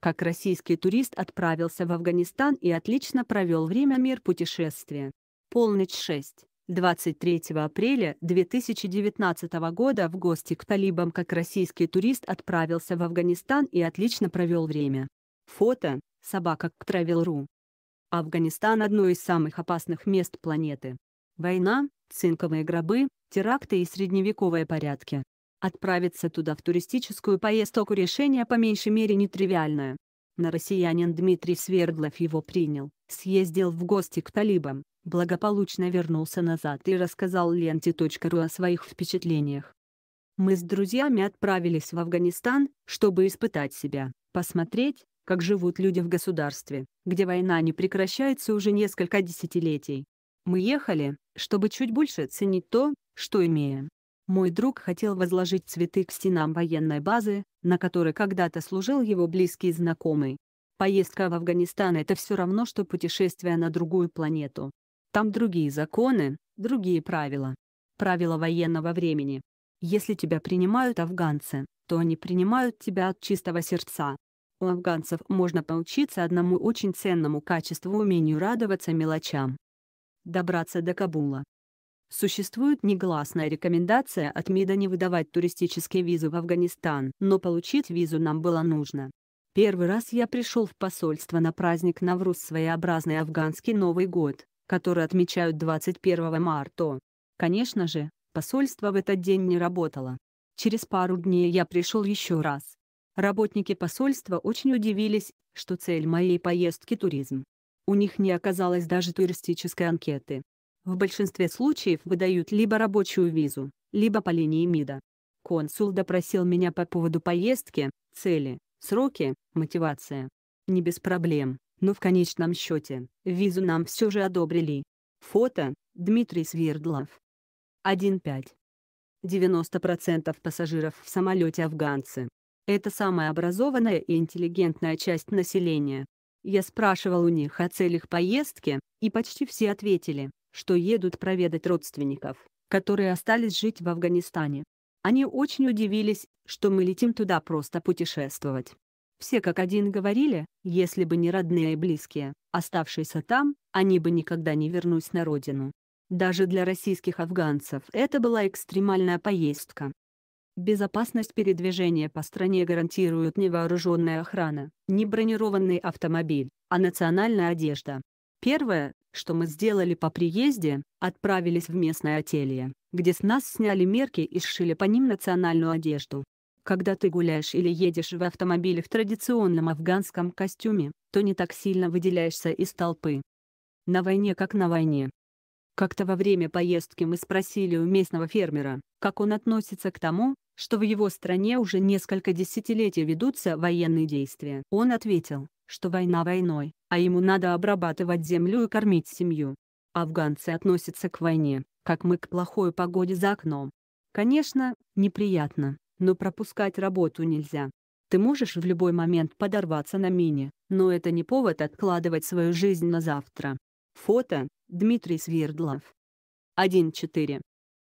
как российский турист отправился в Афганистан и отлично провел время мир путешествия. Полночь 6. 23 апреля 2019 года в гости к талибам как российский турист отправился в Афганистан и отлично провел время. Фото «Собака к Travel.ru». Афганистан – одно из самых опасных мест планеты. Война, цинковые гробы, теракты и средневековые порядки. Отправиться туда в туристическую поездку решение по меньшей мере нетривиальное. На россиянин Дмитрий Свердлов его принял, съездил в гости к талибам, благополучно вернулся назад и рассказал ленте.ру о своих впечатлениях. Мы с друзьями отправились в Афганистан, чтобы испытать себя, посмотреть, как живут люди в государстве, где война не прекращается уже несколько десятилетий. Мы ехали, чтобы чуть больше ценить то, что имеем, мой друг хотел возложить цветы к стенам военной базы, на которой когда-то служил его близкий знакомый. Поездка в Афганистан — это все равно, что путешествие на другую планету. Там другие законы, другие правила. Правила военного времени. Если тебя принимают афганцы, то они принимают тебя от чистого сердца. У афганцев можно поучиться одному очень ценному качеству умению радоваться мелочам. Добраться до Кабула. Существует негласная рекомендация от МИДа не выдавать туристические визы в Афганистан, но получить визу нам было нужно. Первый раз я пришел в посольство на праздник Навруз своеобразный афганский Новый год, который отмечают 21 марта. Конечно же, посольство в этот день не работало. Через пару дней я пришел еще раз. Работники посольства очень удивились, что цель моей поездки – туризм. У них не оказалось даже туристической анкеты. В большинстве случаев выдают либо рабочую визу, либо по линии МИДа. Консул допросил меня по поводу поездки, цели, сроки, мотивация. Не без проблем, но в конечном счете, визу нам все же одобрили. Фото, Дмитрий Свердлов. 1.5. 90% пассажиров в самолете афганцы. Это самая образованная и интеллигентная часть населения. Я спрашивал у них о целях поездки, и почти все ответили что едут проведать родственников, которые остались жить в Афганистане. Они очень удивились, что мы летим туда просто путешествовать. Все как один говорили, если бы не родные и близкие, оставшиеся там, они бы никогда не вернулись на родину. Даже для российских афганцев это была экстремальная поездка. Безопасность передвижения по стране гарантирует вооруженная охрана, не бронированный автомобиль, а национальная одежда, Первое, что мы сделали по приезде, отправились в местное отелье, где с нас сняли мерки и сшили по ним национальную одежду. Когда ты гуляешь или едешь в автомобиле в традиционном афганском костюме, то не так сильно выделяешься из толпы. На войне как на войне. Как-то во время поездки мы спросили у местного фермера, как он относится к тому, что в его стране уже несколько десятилетий ведутся военные действия. Он ответил, что война войной, а ему надо обрабатывать землю и кормить семью. Афганцы относятся к войне, как мы к плохой погоде за окном. Конечно, неприятно, но пропускать работу нельзя. Ты можешь в любой момент подорваться на мине, но это не повод откладывать свою жизнь на завтра. Фото – Дмитрий Свердлов. 1.4.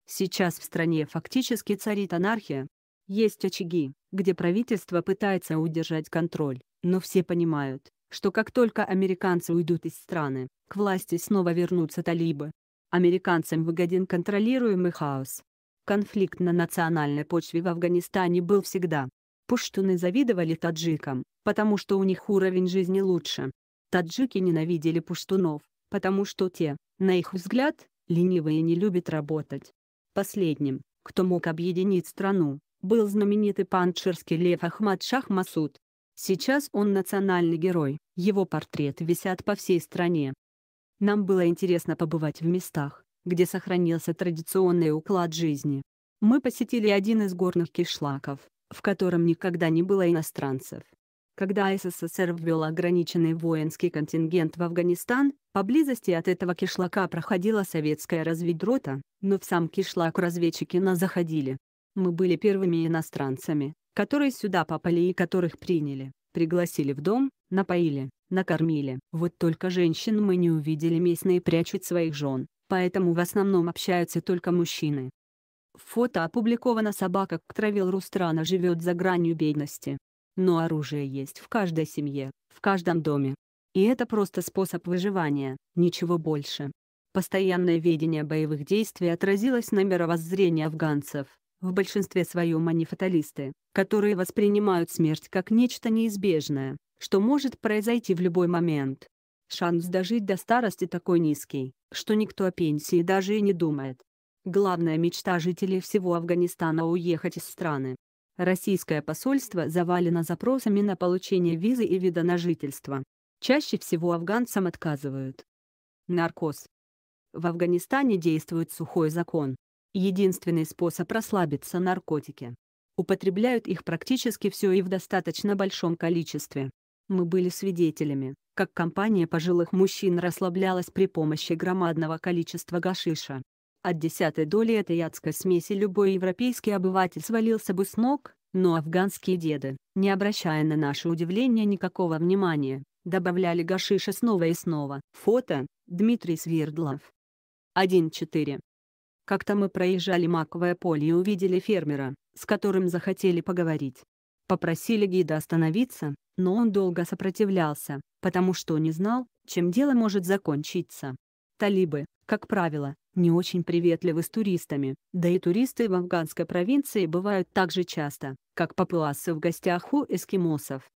Сейчас в стране фактически царит анархия. Есть очаги, где правительство пытается удержать контроль, но все понимают, что как только американцы уйдут из страны, к власти снова вернутся талибы. Американцам выгоден контролируемый хаос. Конфликт на национальной почве в Афганистане был всегда. Пуштуны завидовали таджикам, потому что у них уровень жизни лучше. Таджики ненавидели пуштунов, потому что те, на их взгляд, ленивые и не любят работать. Последним, кто мог объединить страну, был знаменитый панчерский лев Ахмад Шах Масуд. Сейчас он национальный герой, его портрет висят по всей стране. Нам было интересно побывать в местах, где сохранился традиционный уклад жизни. Мы посетили один из горных кишлаков, в котором никогда не было иностранцев. Когда СССР ввел ограниченный воинский контингент в Афганистан, поблизости от этого кишлака проходила советская разведрота, но в сам кишлак разведчики нас заходили. Мы были первыми иностранцами, которые сюда попали и которых приняли, пригласили в дом, напоили, накормили. Вот только женщин мы не увидели местные прячут своих жен, поэтому в основном общаются только мужчины. Фото опубликовано «Собака к Ктравил Рустрана живет за гранью бедности». Но оружие есть в каждой семье, в каждом доме. И это просто способ выживания, ничего больше. Постоянное ведение боевых действий отразилось на мировоззрении афганцев, в большинстве своем они фаталисты, которые воспринимают смерть как нечто неизбежное, что может произойти в любой момент. Шанс дожить до старости такой низкий, что никто о пенсии даже и не думает. Главная мечта жителей всего Афганистана – уехать из страны. Российское посольство завалено запросами на получение визы и вида на жительство. Чаще всего афганцам отказывают. Наркоз. В Афганистане действует сухой закон, единственный способ расслабиться наркотики. Употребляют их практически все и в достаточно большом количестве. Мы были свидетелями, как компания пожилых мужчин расслаблялась при помощи громадного количества гашиша. От десятой доли этой адской смеси любой европейский обыватель свалился бы с ног, но афганские деды, не обращая на наше удивление никакого внимания, добавляли гашиша снова и снова. Фото, Дмитрий Свердлов 1.4. Как-то мы проезжали маковое поле и увидели фермера, с которым захотели поговорить. Попросили гида остановиться, но он долго сопротивлялся, потому что не знал, чем дело может закончиться. Талибы, как правило, не очень приветливы с туристами, да и туристы в афганской провинции бывают так же часто, как папуасы в гостях у эскимосов.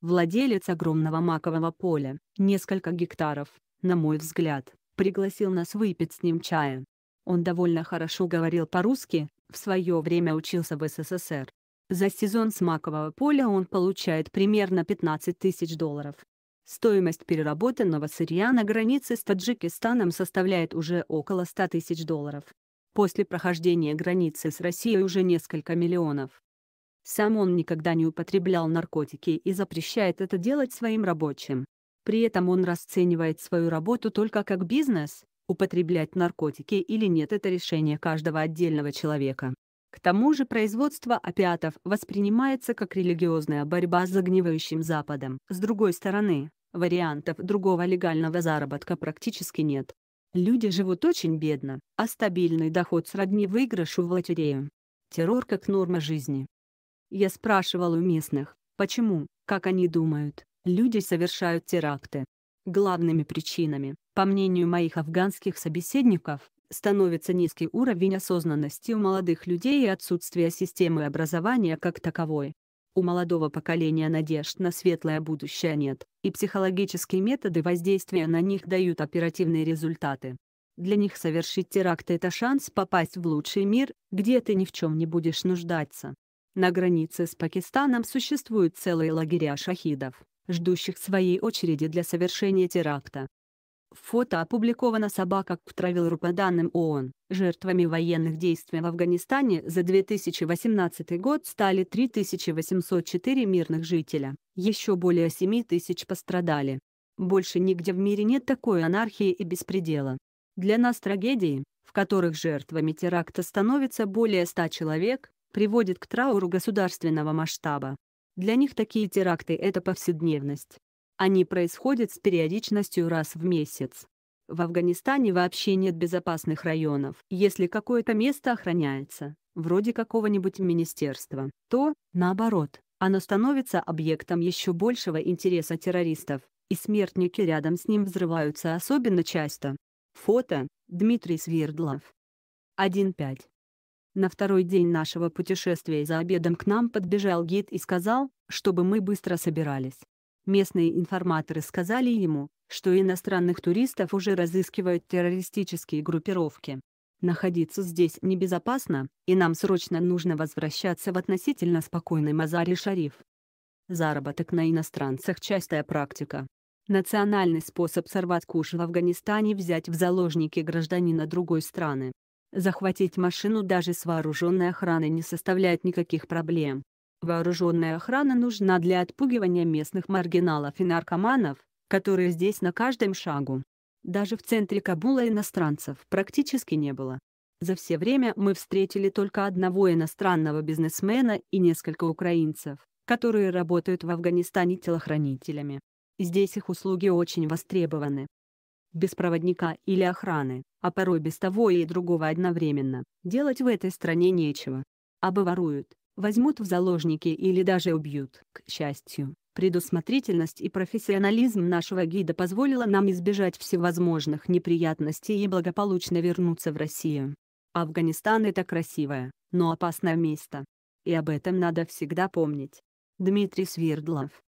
Владелец огромного макового поля, несколько гектаров, на мой взгляд, пригласил нас выпить с ним чая, он довольно хорошо говорил по-русски, в свое время учился в СССР. За сезон с макового поля он получает примерно 15 тысяч долларов. Стоимость переработанного сырья на границе с Таджикистаном составляет уже около 100 тысяч долларов. После прохождения границы с Россией уже несколько миллионов. Сам он никогда не употреблял наркотики и запрещает это делать своим рабочим. При этом он расценивает свою работу только как бизнес, употреблять наркотики или нет, это решение каждого отдельного человека. К тому же производство опиатов воспринимается как религиозная борьба с загнивающим Западом. С другой стороны, вариантов другого легального заработка практически нет. Люди живут очень бедно, а стабильный доход сродни выигрышу в лотерею. Террор как норма жизни. Я спрашивал у местных, почему, как они думают, люди совершают теракты. Главными причинами, по мнению моих афганских собеседников, становится низкий уровень осознанности у молодых людей и отсутствие системы образования как таковой. У молодого поколения надежд на светлое будущее нет, и психологические методы воздействия на них дают оперативные результаты. Для них совершить теракт – это шанс попасть в лучший мир, где ты ни в чем не будешь нуждаться. На границе с Пакистаном существуют целые лагеря шахидов, ждущих своей очереди для совершения теракта. Фото опубликовано «Собака Ктравилру» по ООН. Жертвами военных действий в Афганистане за 2018 год стали 3804 мирных жителя. Еще более 7 тысяч пострадали. Больше нигде в мире нет такой анархии и беспредела. Для нас трагедии, в которых жертвами теракта становится более 100 человек, приводит к трауру государственного масштаба. Для них такие теракты – это повседневность. Они происходят с периодичностью раз в месяц. В Афганистане вообще нет безопасных районов. Если какое-то место охраняется, вроде какого-нибудь министерства, то, наоборот, оно становится объектом еще большего интереса террористов, и смертники рядом с ним взрываются особенно часто. Фото Дмитрий Свердлов. 1.5. На второй день нашего путешествия за обедом к нам подбежал гид и сказал, чтобы мы быстро собирались, Местные информаторы сказали ему, что иностранных туристов уже разыскивают террористические группировки. Находиться здесь небезопасно, и нам срочно нужно возвращаться в относительно спокойный Мазари-Шариф. Заработок на иностранцах – частая практика. Национальный способ сорвать куш в Афганистане – взять в заложники гражданина другой страны. Захватить машину даже с вооруженной охраной не составляет никаких проблем. Вооруженная охрана нужна для отпугивания местных маргиналов и наркоманов, которые здесь на каждом шагу. Даже в центре Кабула иностранцев практически не было. За все время мы встретили только одного иностранного бизнесмена и несколько украинцев, которые работают в Афганистане телохранителями. Здесь их услуги очень востребованы. Без проводника или охраны, а порой без того и другого одновременно, делать в этой стране нечего. Обоворуют, возьмут в заложники или даже убьют. К счастью, предусмотрительность и профессионализм нашего гида позволила нам избежать всевозможных неприятностей и благополучно вернуться в Россию. Афганистан – это красивое, но опасное место. И об этом надо всегда помнить. Дмитрий Свердлов